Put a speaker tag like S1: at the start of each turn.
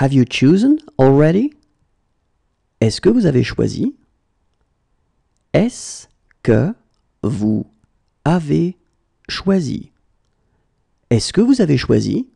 S1: Have you chosen already? Est-ce que vous avez choisi? Est-ce que vous avez choisi? est que vous avez choisi?